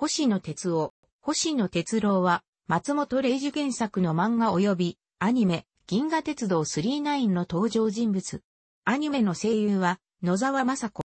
星野哲夫。星野哲郎は、松本零士原作の漫画及び、アニメ、銀河鉄道39の登場人物。アニメの声優は、野沢雅子。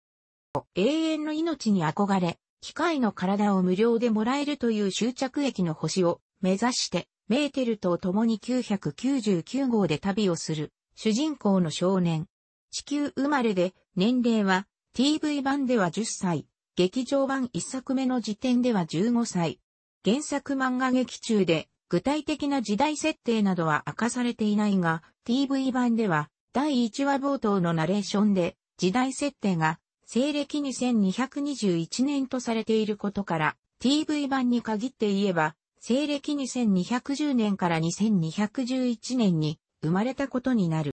永遠の命に憧れ、機械の体を無料でもらえるという終着駅の星を目指して、メーテルと共に999号で旅をする、主人公の少年。地球生まれで、年齢は、TV 版では10歳、劇場版一作目の時点では15歳。原作漫画劇中で具体的な時代設定などは明かされていないが、TV 版では第1話冒頭のナレーションで時代設定が西暦2221年とされていることから、TV 版に限って言えば、西暦2210年から2211年に生まれたことになる。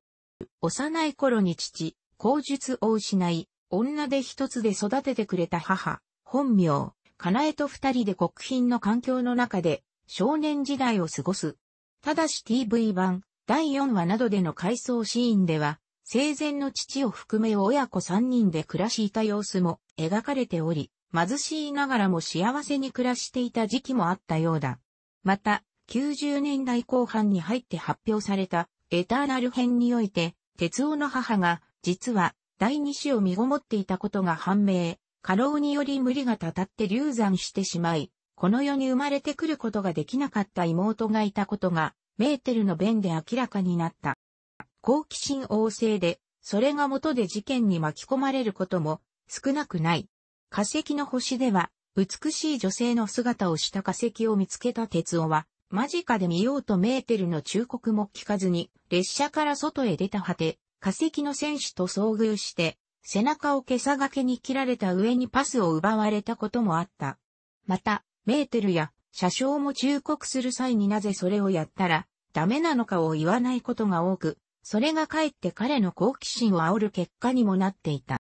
幼い頃に父、口述を失い、女で一つで育ててくれた母、本名、かなえと二人で国賓の環境の中で少年時代を過ごす。ただし TV 版第4話などでの回想シーンでは、生前の父を含め親子三人で暮らしていた様子も描かれており、貧しいながらも幸せに暮らしていた時期もあったようだ。また、90年代後半に入って発表されたエターナル編において、哲夫の母が、実は第二子を身ごもっていたことが判明、過労により無理がたたって流産してしまい、この世に生まれてくることができなかった妹がいたことが、メーテルの弁で明らかになった。好奇心旺盛で、それが元で事件に巻き込まれることも少なくない。化石の星では、美しい女性の姿をした化石を見つけた哲夫は、間近で見ようとメーテルの忠告も聞かずに、列車から外へ出た果て、化石の選手と遭遇して、背中を毛さがけに切られた上にパスを奪われたこともあった。また、メーテルや車掌も忠告する際になぜそれをやったらダメなのかを言わないことが多く、それがかえって彼の好奇心を煽る結果にもなっていた。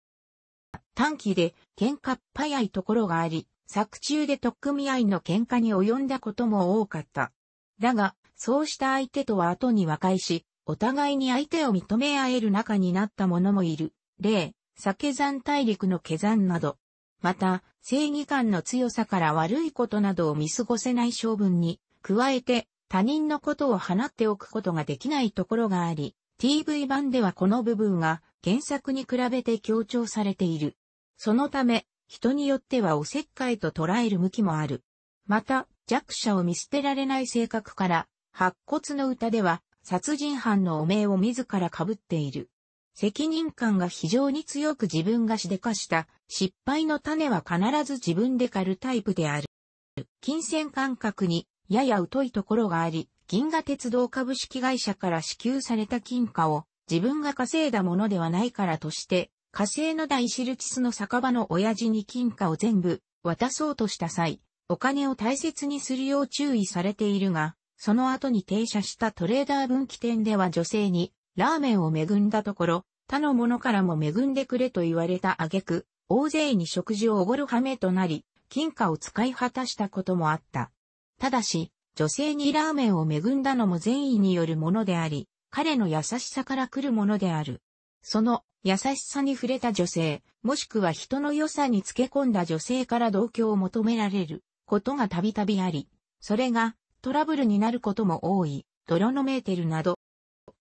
短期で喧嘩っ早いところがあり、作中で特組合の喧嘩に及んだことも多かった。だが、そうした相手とは後に和解し、お互いに相手を認め合える仲になった者もいる。例、酒山大陸の下山など。また、正義感の強さから悪いことなどを見過ごせない性分に、加えて他人のことを放っておくことができないところがあり、TV 版ではこの部分が原作に比べて強調されている。そのため、人によってはおせっかいと捉える向きもある。また、弱者を見捨てられない性格から、白骨の歌では殺人犯の汚名を自ら被っている。責任感が非常に強く自分がしでかした失敗の種は必ず自分で狩るタイプである。金銭感覚にやや疎いところがあり、銀河鉄道株式会社から支給された金貨を自分が稼いだものではないからとして、火星の大シルチスの酒場の親父に金貨を全部渡そうとした際、お金を大切にするよう注意されているが、その後に停車したトレーダー分岐点では女性に、ラーメンを恵んだところ、他の者からも恵んでくれと言われた挙句、大勢に食事をおごる羽目となり、金貨を使い果たしたこともあった。ただし、女性にラーメンを恵んだのも善意によるものであり、彼の優しさから来るものである。その優しさに触れた女性、もしくは人の良さにつけ込んだ女性から同居を求められることがたびたびあり、それがトラブルになることも多い、泥のメーテルなど、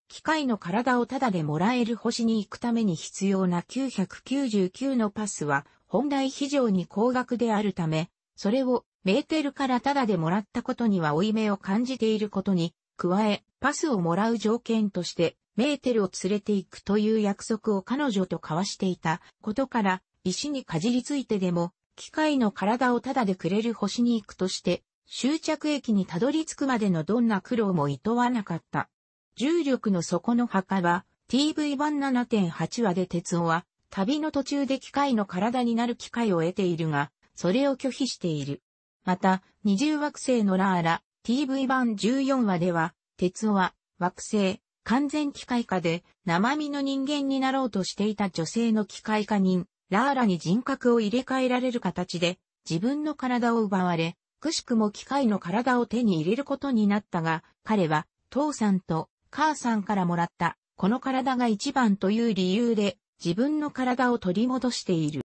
機械の体をタダでもらえる星に行くために必要な999のパスは、本来非常に高額であるため、それをメーテルからタダでもらったことには負い目を感じていることに、加え、パスをもらう条件として、メーテルを連れて行くという約束を彼女と交わしていたことから、石にかじりついてでも、機械の体をタダでくれる星に行くとして、終着駅にたどり着くまでのどんな苦労も厭わなかった。重力の底の墓は TV 版7.8話で鉄尾は旅の途中で機械の体になる機会を得ているが、それを拒否している。また、二重惑星のラーラ、TV 版14話では、鉄尾は惑星、完全機械化で生身の人間になろうとしていた女性の機械化人、ラーラに人格を入れ替えられる形で自分の体を奪われ、くしくも機械の体を手に入れることになったが、彼は父さんと母さんからもらったこの体が一番という理由で自分の体を取り戻している。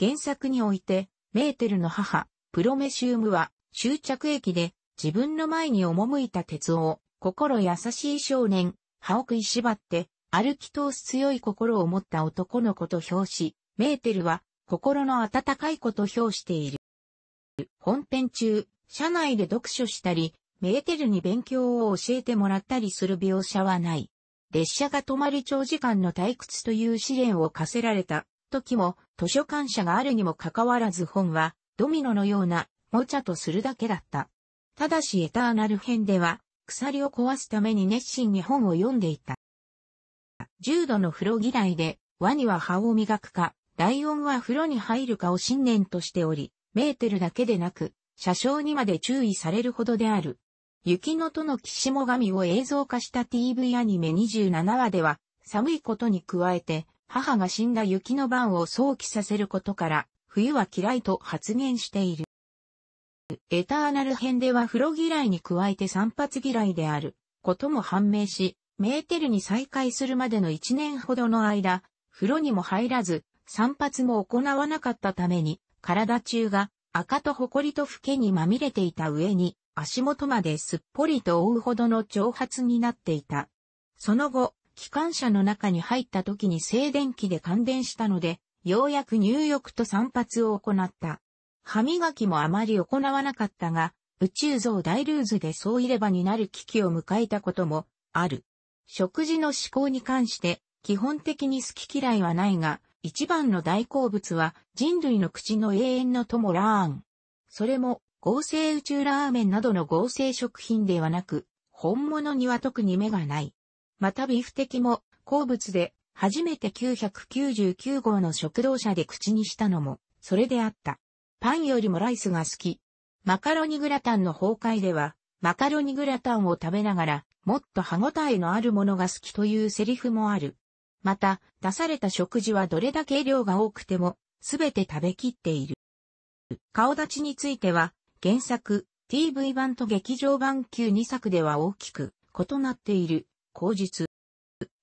原作において、メーテルの母、プロメシウムは終着駅で自分の前に赴いた鉄を心優しい少年、歯を食いしばって歩き通す強い心を持った男の子と表し、メーテルは心の温かい子と評している。本編中、社内で読書したり、メーテルに勉強を教えてもらったりする描写はない。列車が止まり長時間の退屈という試練を課せられた時も図書館舎があるにもかかわらず本はドミノのようなもちゃとするだけだった。ただしエターナル編では鎖を壊すために熱心に本を読んでいた。重度の風呂嫌いでワニは歯を磨くか、ライオンは風呂に入るかを信念としており、メーテルだけでなく、車掌にまで注意されるほどである。雪のとの岸も神を映像化した TV アニメ27話では、寒いことに加えて、母が死んだ雪の晩を想起させることから、冬は嫌いと発言している。エターナル編では風呂嫌いに加えて散髪嫌いであることも判明し、メーテルに再会するまでの1年ほどの間、風呂にも入らず、散髪も行わなかったために、体中が赤と埃とフケにまみれていた上に、足元まですっぽりと覆うほどの挑発になっていた。その後、機関車の中に入った時に静電気で感電したので、ようやく入浴と散髪を行った。歯磨きもあまり行わなかったが、宇宙像大ルーズでそう入れ歯になる危機を迎えたこともある。食事の思考に関して、基本的に好き嫌いはないが、一番の大好物は人類の口の永遠の友ラーン。それも合成宇宙ラーメンなどの合成食品ではなく、本物には特に目がない。またビフテキも好物で初めて999号の食堂車で口にしたのもそれであった。パンよりもライスが好き。マカロニグラタンの崩壊ではマカロニグラタンを食べながらもっと歯ごたえのあるものが好きというセリフもある。また、出された食事はどれだけ量が多くても、すべて食べきっている。顔立ちについては、原作、TV 版と劇場版級2作では大きく異なっている、口述。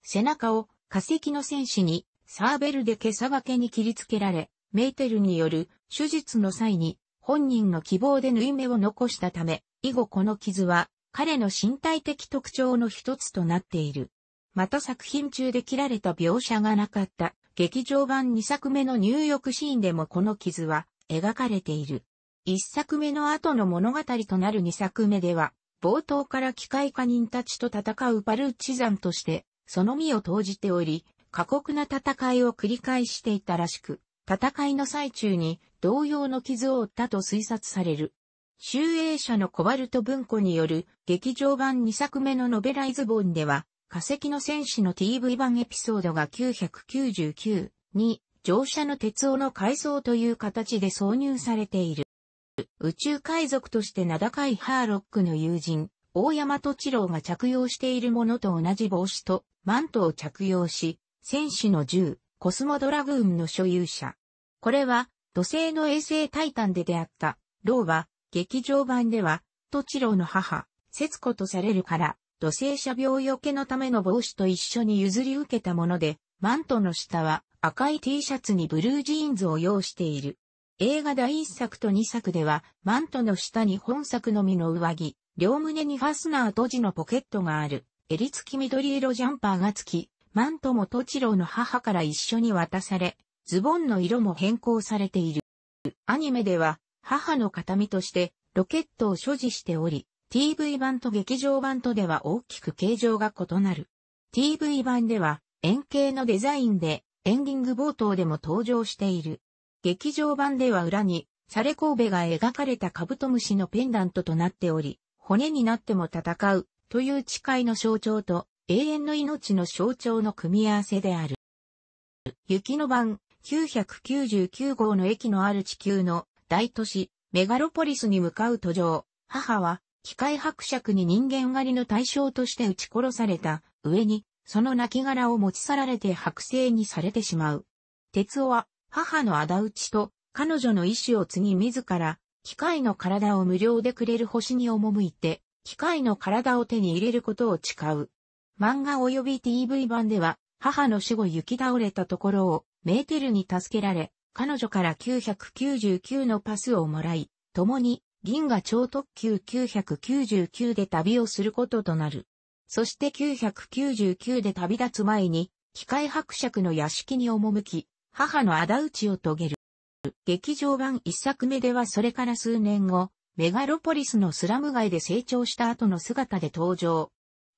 背中を化石の戦士に、サーベルで毛さ分けに切りつけられ、メーテルによる手術の際に本人の希望で縫い目を残したため、以後この傷は彼の身体的特徴の一つとなっている。また作品中で切られた描写がなかった劇場版2作目の入浴シーンでもこの傷は描かれている。1作目の後の物語となる2作目では、冒頭から機械化人たちと戦うパルチザンとして、その身を投じており、過酷な戦いを繰り返していたらしく、戦いの最中に同様の傷を負ったと推察される。集英社のコバルト文庫による劇場版2作目のノベライズ本では、化石の戦士の TV 版エピソードが999に乗車の鉄尾の改装という形で挿入されている。宇宙海賊として名高いハーロックの友人、大山と一郎が着用しているものと同じ帽子とマントを着用し、戦士の銃、コスモドラグーンの所有者。これは土星の衛星タイタンで出会った、ローは劇場版では、とチ郎の母、節子とされるから、土星社病除けのための帽子と一緒に譲り受けたもので、マントの下は赤い T シャツにブルージーンズを用している。映画第1作と2作では、マントの下に本作のみの上着、両胸にファスナー閉じのポケットがある、襟付き緑色ジャンパーが付き、マントもトチロの母から一緒に渡され、ズボンの色も変更されている。アニメでは、母の形見として、ロケットを所持しており、TV 版と劇場版とでは大きく形状が異なる。TV 版では円形のデザインでエンディング冒頭でも登場している。劇場版では裏にサレコーベが描かれたカブトムシのペンダントとなっており、骨になっても戦うという誓いの象徴と永遠の命の象徴の組み合わせである。雪の版999号の駅のある地球の大都市メガロポリスに向かう途上、母は機械伯爵に人間狩りの対象として撃ち殺された上に、その亡骸を持ち去られて剥製にされてしまう。鉄尾は母の仇討ちと彼女の意志を継ぎ自ら機械の体を無料でくれる星に赴いて機械の体を手に入れることを誓う。漫画及び TV 版では母の死後行き倒れたところをメーテルに助けられ彼女から999のパスをもらい共に銀河超特急999で旅をすることとなる。そして999で旅立つ前に、機械伯爵の屋敷に赴き、母の仇討ちを遂げる。劇場版一作目ではそれから数年後、メガロポリスのスラム街で成長した後の姿で登場。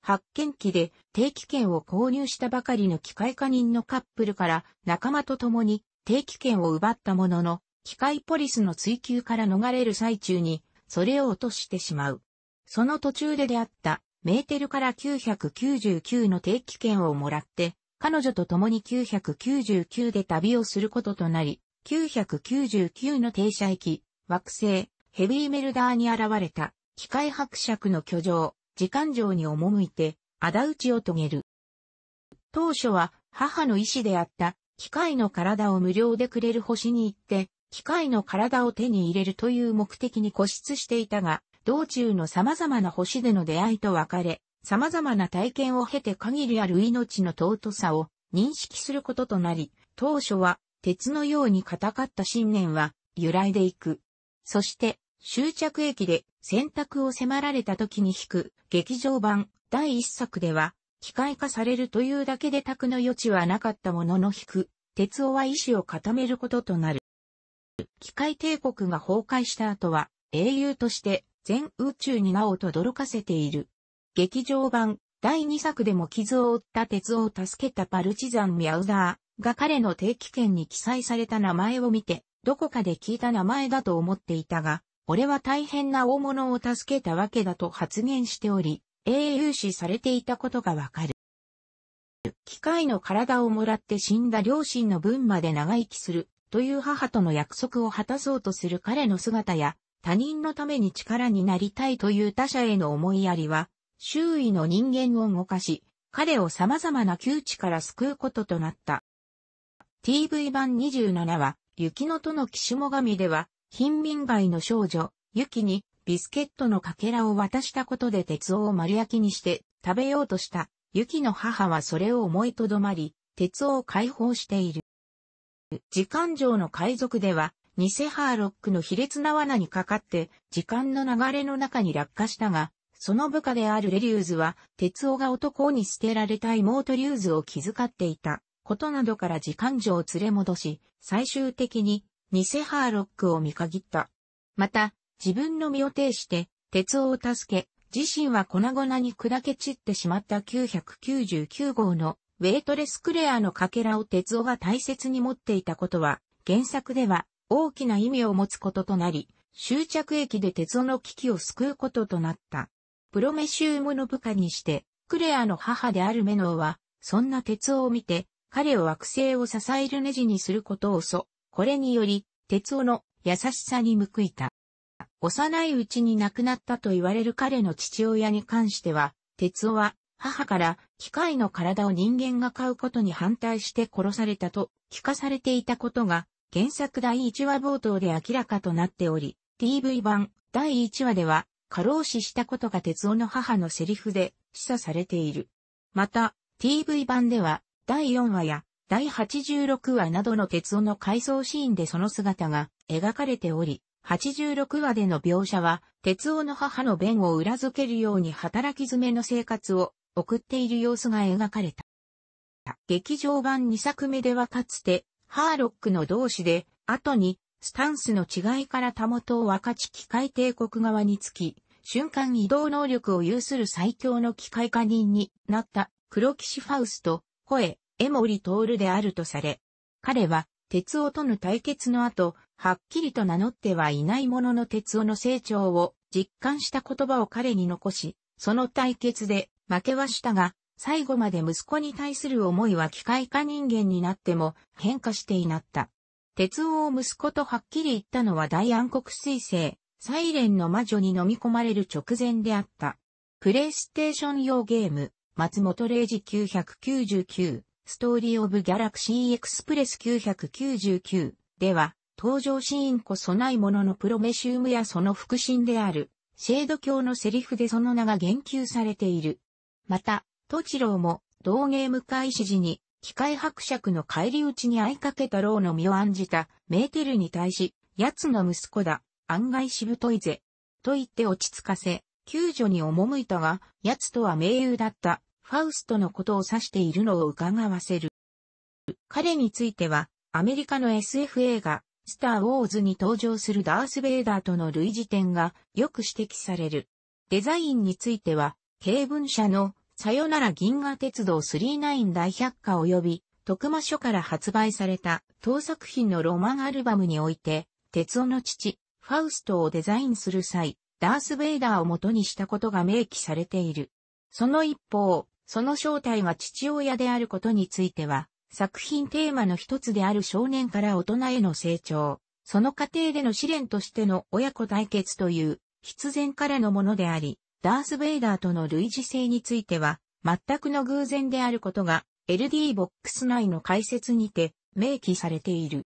発見機で定期券を購入したばかりの機械化人のカップルから仲間と共に定期券を奪ったものの、機械ポリスの追求から逃れる最中に、それを落としてしまう。その途中で出会った、メーテルから999の定期券をもらって、彼女と共に999で旅をすることとなり、999の停車駅、惑星、ヘビーメルダーに現れた、機械伯爵の居城、時間城に赴いて、仇討ちを遂げる。当初は、母の意志であった、機械の体を無料でくれる星に行って、機械の体を手に入れるという目的に固執していたが、道中の様々な星での出会いと別れ、様々な体験を経て限りある命の尊さを認識することとなり、当初は鉄のように固かった信念は揺らいでいく。そして終着駅で選択を迫られた時に引く劇場版第一作では機械化されるというだけで択の余地はなかったものの引く鉄をは意志を固めることとなる。機械帝国が崩壊した後は、英雄として全宇宙に名を轟かせている。劇場版第2作でも傷を負った鉄を助けたパルチザン・ミャウダーが彼の定期券に記載された名前を見て、どこかで聞いた名前だと思っていたが、俺は大変な大物を助けたわけだと発言しており、英雄視されていたことがわかる。機械の体をもらって死んだ両親の分まで長生きするという母との約束を果たそうとする彼の姿や、他人のために力になりたいという他者への思いやりは、周囲の人間を動かし、彼を様々な窮地から救うこととなった。TV 版27は、雪のとの岸も神では、貧民街の少女、雪に、ビスケットのかけらを渡したことで鉄を丸焼きにして食べようとした。雪の母はそれを思いとどまり、鉄を解放している。時間上の海賊では、ニセハーロックの卑劣な罠にかかって、時間の流れの中に落下したが、その部下であるレリューズは、鉄尾が男に捨てられた妹リューズを気遣っていた、ことなどから時間上を連れ戻し、最終的に、ニセハーロックを見限った。また、自分の身を挺して、鉄尾を助け、自身は粉々に砕け散ってしまった999号のウェイトレスクレアのかけらを鉄尾が大切に持っていたことは、原作では大きな意味を持つこととなり、終着駅で鉄尾の危機を救うこととなった。プロメシウムの部下にして、クレアの母であるメノーは、そんな鉄尾を見て、彼を惑星を支えるネジにすることをそ、これにより、鉄尾の優しさに報いた。幼いうちに亡くなったと言われる彼の父親に関しては、鉄尾は母から機械の体を人間が飼うことに反対して殺されたと聞かされていたことが、原作第1話冒頭で明らかとなっており、TV 版第1話では、過労死したことが鉄尾の母のセリフで示唆されている。また、TV 版では、第4話や第86話などの鉄尾の回想シーンでその姿が描かれており、86話での描写は、鉄尾の母の弁を裏付けるように働き詰めの生活を送っている様子が描かれた。劇場版2作目ではかつて、ハーロックの同士で、後に、スタンスの違いからたもとを分かち機械帝国側につき、瞬間移動能力を有する最強の機械化人になった黒騎士ファウスト、声、エモリトールであるとされ、彼は、鉄をとの対決の後、はっきりと名乗ってはいないものの鉄をの成長を実感した言葉を彼に残し、その対決で負けはしたが、最後まで息子に対する思いは機械化人間になっても変化していなった。鉄王を息子とはっきり言ったのは大暗黒彗星、サイレンの魔女に飲み込まれる直前であった。プレイステーション用ゲーム、松本零士999、ストーリーオブギャラクシーエクスプレス999では、登場シーンこそないもののプロメシウムやその腹心である、シェード教のセリフでその名が言及されている。また、チロ郎も、同芸向開始時に、機械伯爵の帰り討ちに会いかけた老の身を案じた、メーテルに対し、奴の息子だ、案外しぶといぜ、と言って落ち着かせ、救助に赴いたが、奴とは盟友だった、ファウストのことを指しているのを伺わせる。彼については、アメリカの SF 映画、スター・ウォーズに登場するダース・ベイダーとの類似点がよく指摘される。デザインについては、経文社のさよなら銀河鉄道39大百科及び徳間書から発売された当作品のロマンアルバムにおいて、鉄尾の父、ファウストをデザインする際、ダース・ベイダーを元にしたことが明記されている。その一方、その正体が父親であることについては、作品テーマの一つである少年から大人への成長、その過程での試練としての親子対決という必然からのものであり、ダース・ベイダーとの類似性については、全くの偶然であることが、LD ボックス内の解説にて、明記されている。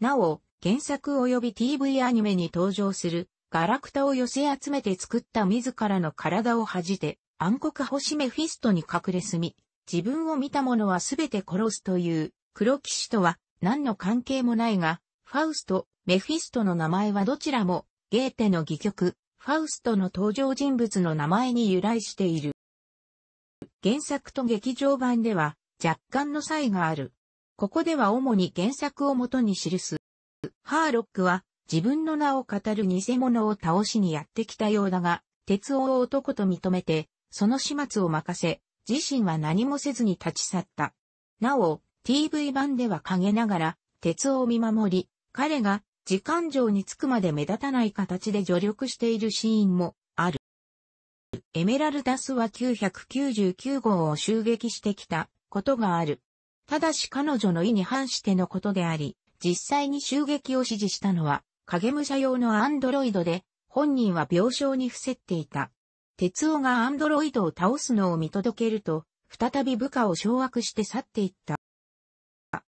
なお、原作及び TV アニメに登場する、ガラクタを寄せ集めて作った自らの体を恥じて、暗黒星メフィストに隠れ住み、自分を見た者はすべて殺すという、黒騎士とは何の関係もないが、ファウスト、メフィストの名前はどちらも、ゲーテの戯曲、ファウストの登場人物の名前に由来している。原作と劇場版では若干の差異がある。ここでは主に原作をもとに記す。ハーロックは自分の名を語る偽物を倒しにやってきたようだが、鉄王を男と認めて、その始末を任せ、自身は何もせずに立ち去った。なお、TV 版では陰ながら、鉄を見守り、彼が時間上につくまで目立たない形で助力しているシーンもある。エメラルダスは999号を襲撃してきたことがある。ただし彼女の意に反してのことであり、実際に襲撃を指示したのは影武者用のアンドロイドで、本人は病床に伏せっていた。鉄夫がアンドロイドを倒すのを見届けると、再び部下を掌握して去っていった。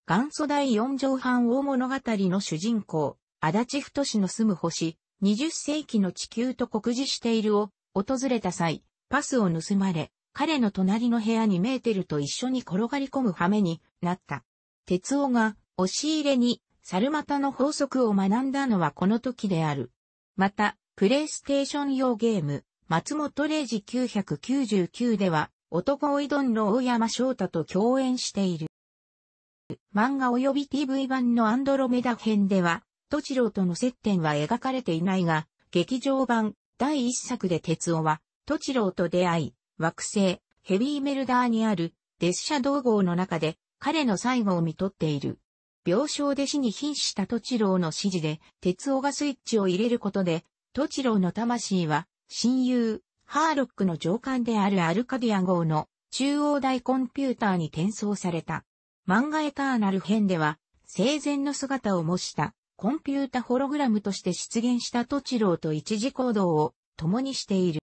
元祖第四畳半大物語の主人公、足立太氏の住む星、20世紀の地球と酷似しているを訪れた際、パスを盗まれ、彼の隣の部屋にメーテルと一緒に転がり込む羽目になった。鉄夫が押し入れに猿股の法則を学んだのはこの時である。また、プレイステーション用ゲーム、松本零士999では、男を挑んの大山翔太と共演している。漫画及び TV 版のアンドロメダ編では、トチロとの接点は描かれていないが、劇場版第一作で哲夫は、トチロと出会い、惑星、ヘビーメルダーにあるデ列車道号の中で彼の最後を見取っている。病床で死に瀕したトチロの指示で、哲夫がスイッチを入れることで、トチロの魂は、親友、ハーロックの上官であるアルカディア号の中央大コンピューターに転送された。漫画エターナル編では、生前の姿を模したコンピュータホログラムとして出現したトチローと一時行動を共にしている。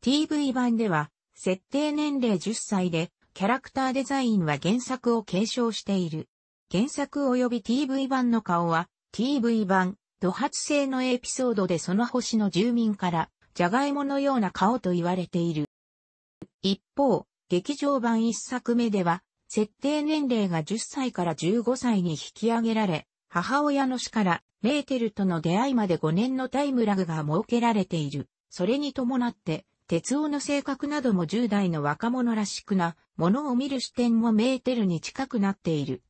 TV 版では、設定年齢10歳で、キャラクターデザインは原作を継承している。原作及び TV 版の顔は、TV 版、土発性のエピソードでその星の住民から、ジャガイモのような顔と言われている。一方、劇場版1作目では、設定年齢が10歳から15歳に引き上げられ、母親の死からメーテルとの出会いまで5年のタイムラグが設けられている。それに伴って、哲夫の性格なども10代の若者らしくな、ものを見る視点もメーテルに近くなっている。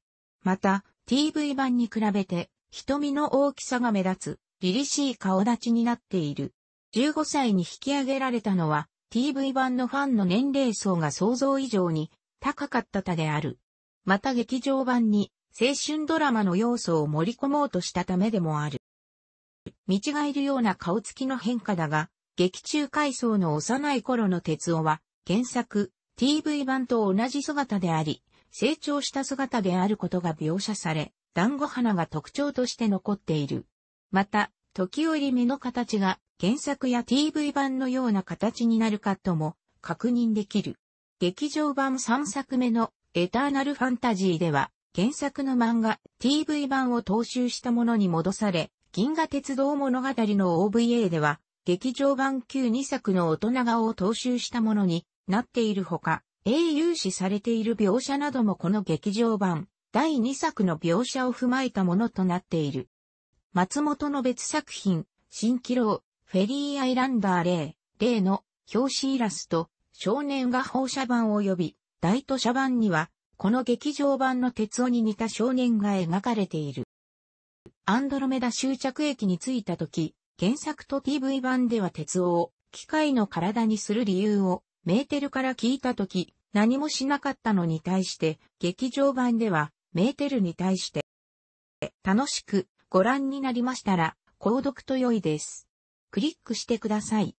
また、TV 版に比べて、瞳の大きさが目立つ、凛々しい顔立ちになっている。15歳に引き上げられたのは、TV 版のファンの年齢層が想像以上に高かったたである。また劇場版に青春ドラマの要素を盛り込もうとしたためでもある。見違えるような顔つきの変化だが、劇中回想の幼い頃の哲夫は、原作、TV 版と同じ姿であり、成長した姿であることが描写され、団子花が特徴として残っている。また、時折目の形が原作や TV 版のような形になるかとも確認できる。劇場版3作目のエターナルファンタジーでは原作の漫画 TV 版を踏襲したものに戻され、銀河鉄道物語の OVA では、劇場版級2作の大人顔を踏襲したものになっているほか、英雄視されている描写などもこの劇場版第2作の描写を踏まえたものとなっている。松本の別作品、新気楼、フェリーアイランダー例、例の表紙イラスト、少年が放射版及び大都社版にはこの劇場版の鉄尾に似た少年が描かれている。アンドロメダ終着駅に着いた時、原作と TV 版では鉄尾を機械の体にする理由をメーテルから聞いた時、何もしなかったのに対して、劇場版ではメーテルに対して、楽しくご覧になりましたら、購読と良いです。クリックしてください。